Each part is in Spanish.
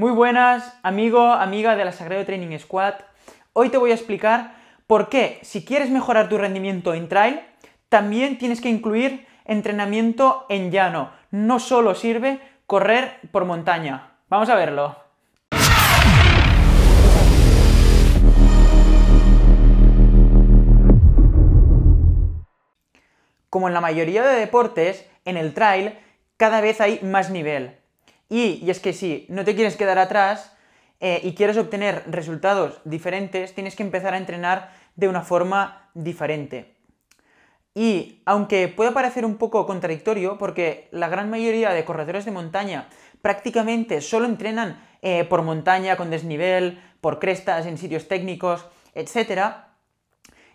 Muy buenas, amigo, amiga de la Sagrado Training Squad. Hoy te voy a explicar por qué, si quieres mejorar tu rendimiento en trail, también tienes que incluir entrenamiento en llano. No solo sirve correr por montaña. Vamos a verlo. Como en la mayoría de deportes, en el trail cada vez hay más nivel y, es que si no te quieres quedar atrás eh, y quieres obtener resultados diferentes, tienes que empezar a entrenar de una forma diferente. Y aunque pueda parecer un poco contradictorio, porque la gran mayoría de corredores de montaña prácticamente solo entrenan eh, por montaña, con desnivel, por crestas, en sitios técnicos, etc.,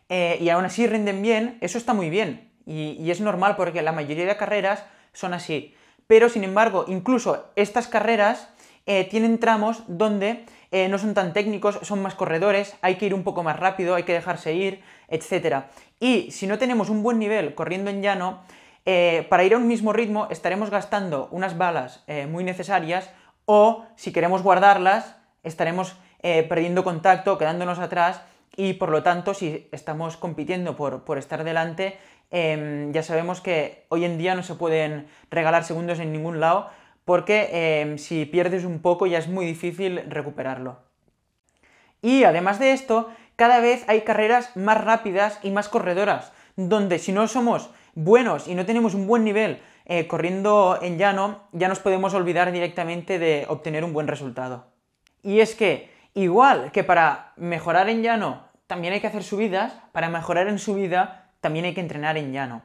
eh, y aún así rinden bien, eso está muy bien. y es normal porque la mayoría de carreras son así pero sin embargo, incluso estas carreras eh, tienen tramos donde eh, no son tan técnicos, son más corredores, hay que ir un poco más rápido, hay que dejarse ir, etc. Y si no tenemos un buen nivel corriendo en llano, eh, para ir a un mismo ritmo estaremos gastando unas balas muy necesarias o si queremos guardarlas estaremos perdiendo contacto, quedándonos atrás y por lo tanto si estamos compitiendo por estar delante Em, ya sabemos que hoy en día no se pueden regalar segundos en ningún lado porque em, si pierdes un poco ya es muy difícil recuperarlo. Y además de esto, cada vez hay carreras más rápidas y más corredoras, donde si no somos buenos y no tenemos un buen nivel eh, corriendo en llano, ya nos podemos olvidar directamente de obtener un buen resultado. Y es que, igual que para mejorar en llano, también hay que hacer subidas, para mejorar en subida también hay que entrenar en llano.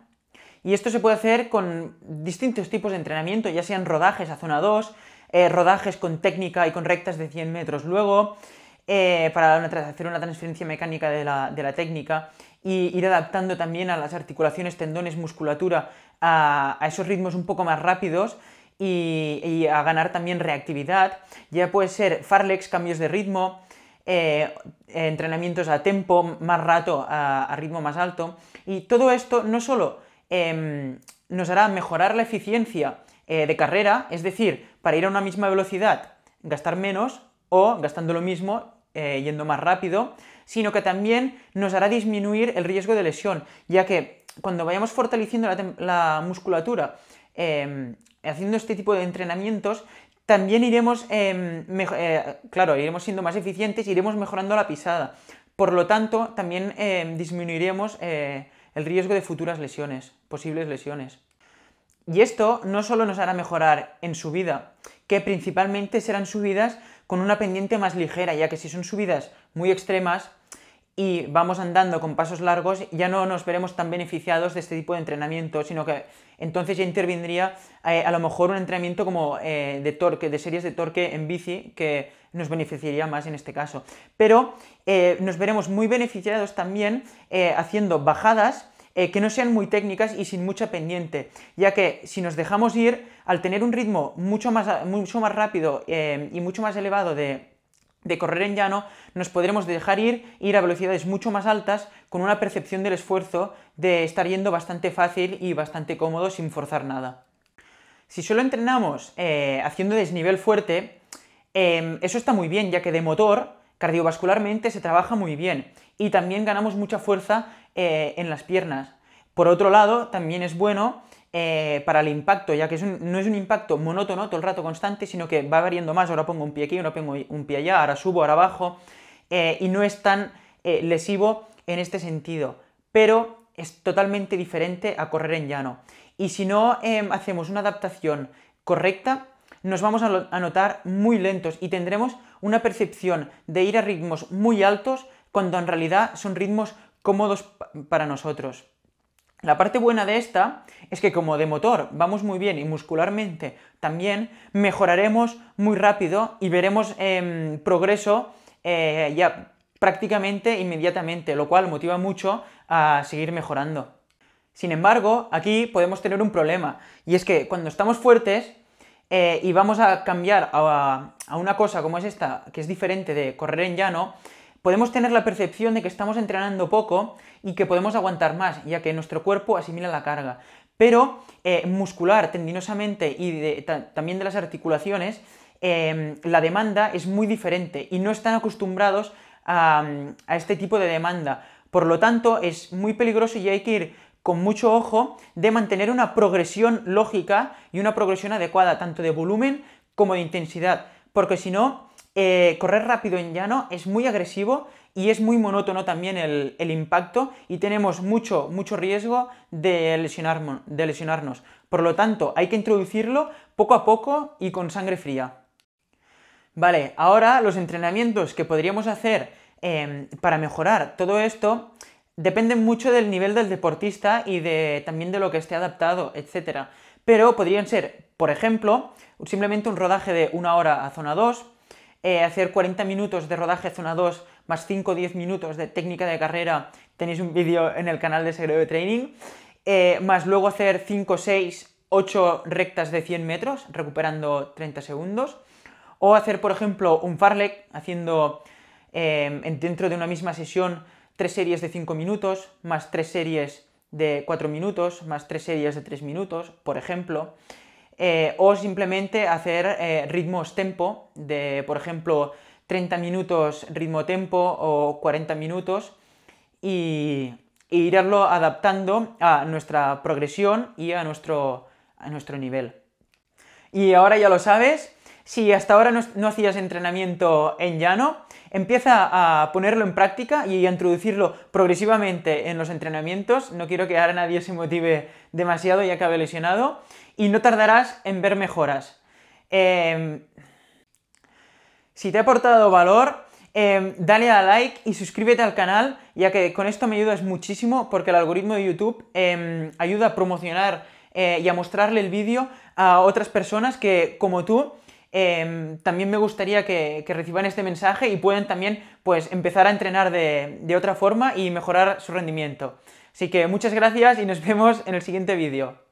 Y esto se puede hacer con distintos tipos de entrenamiento, ya sean rodajes a zona 2, eh, rodajes con técnica y con rectas de 100 metros luego, eh, para una, hacer una transferencia mecánica de la, técnica e ir adaptando también a las articulaciones, tendones, musculatura a, esos ritmos un poco más rápidos y, y, a ganar también reactividad. Ya puede ser farlex, cambios de ritmo, eh, entrenamientos a tempo más rato, a, ritmo más alto. Y todo esto no solo em, nos hará mejorar la eficiencia eh, de carrera, es decir, para ir a una misma velocidad, gastar menos o gastando lo mismo, eh, yendo más rápido, sino que también nos hará disminuir el riesgo de lesión, ya que cuando vayamos fortaleciendo la musculatura, em, haciendo este tipo de entrenamientos, también iremos, em, eh, claro, iremos siendo más eficientes, iremos mejorando la pisada. Por lo tanto, también em, disminuiremos eh, el riesgo de futuras lesiones, posibles lesiones. Y esto no solo nos hará mejorar en subida, que principalmente serán subidas con una pendiente más ligera, ya que si son subidas muy extremas, y vamos andando con pasos largos, ya no nos veremos tan beneficiados de este tipo de entrenamiento, sino que entonces ya intervendría eh, a lo mejor un entrenamiento como eh, de torque, de series de torque en bici, que nos beneficiaría más en este caso. Pero eh, nos veremos muy beneficiados también haciendo bajadas que no sean muy técnicas y sin mucha pendiente, ya que si nos dejamos ir, al tener un ritmo mucho más, mucho más rápido y mucho más elevado de, de correr en llano, nos podremos dejar ir, ir a velocidades mucho más altas, con una percepción del esfuerzo de estar yendo bastante fácil y bastante cómodo sin forzar nada. Si solo entrenamos eh, haciendo desnivel fuerte, em, eso está muy bien, ya que de motor, cardiovascularmente, se trabaja muy bien y también ganamos mucha fuerza eh, en las piernas. Por otro lado, también es bueno eh, para el impacto, ya que no es un impacto monótono todo el rato constante, sino que va variando más, ahora pongo un pie aquí, ahora pongo un pie allá, ahora subo, ahora bajo, eh, y no es tan eh, lesivo en este sentido, pero es totalmente diferente a correr en llano. Y si no em, hacemos una adaptación correcta, nos vamos a notar muy lentos y tendremos una percepción de ir a ritmos muy altos cuando en realidad son ritmos cómodos para nosotros. La parte buena de esta es que como de motor vamos muy bien y muscularmente también, mejoraremos muy rápido y veremos em, progreso eh, ya prácticamente inmediatamente, lo cual motiva mucho a seguir mejorando. Sin embargo, aquí podemos tener un problema, y es que cuando estamos fuertes eh, y vamos a cambiar a, a, una cosa como es esta, que es diferente de correr en llano, podemos tener la percepción de que estamos entrenando poco y que podemos aguantar más, ya que nuestro cuerpo asimila la carga. Pero eh, muscular, tendinosamente y también de las articulaciones, em, la demanda es muy diferente y no están acostumbrados a este tipo de demanda. Por lo tanto, es muy peligroso y hay que ir con mucho ojo de mantener una progresión lógica y una progresión adecuada, tanto de volumen como de intensidad, porque si no, eh, correr rápido en llano es muy agresivo y es muy monótono también el, impacto y tenemos mucho, mucho riesgo de, lesionar, de lesionarnos. Por lo tanto, hay que introducirlo poco a poco y con sangre fría. Vale, ahora los entrenamientos que podríamos hacer em, para mejorar todo esto dependen mucho del nivel del deportista y también de lo que esté adaptado, etc. Pero podrían ser, por ejemplo, simplemente un rodaje de una hora a zona 2, eh, hacer 40 minutos de rodaje zona 2 más 5 o 10 minutos de técnica de carrera, tenéis un vídeo en el canal de Segredo de Training, eh, más luego hacer 5, 6, 8 rectas de 100 metros, recuperando 30 segundos, o hacer, por ejemplo, un farlek, haciendo eh, dentro de una misma sesión 3 series de 5 minutos, más 3 series de 4 minutos, más 3 series de 3 minutos, por ejemplo. Eh, o simplemente hacer eh, ritmos tempo de, por ejemplo, 30 minutos ritmo tempo o 40 minutos y, e irlo adaptando a nuestra progresión y a nuestro nivel. Y ahora ya lo sabes, si hasta ahora no, hacías entrenamiento en llano, empieza a ponerlo en práctica y a introducirlo progresivamente en los entrenamientos. No quiero que ahora nadie se motive demasiado y acabe lesionado. Y no tardarás en ver mejoras. Em, si te ha aportado valor, em, dale a like y suscríbete al canal, ya que con esto me ayudas muchísimo porque el algoritmo de YouTube em, ayuda a promocionar eh, y a mostrarle el vídeo a otras personas que, como tú, Em, también me gustaría que, reciban este mensaje y puedan también pues, empezar a entrenar de, de otra forma y mejorar su rendimiento. Así que muchas gracias y nos vemos en el siguiente vídeo.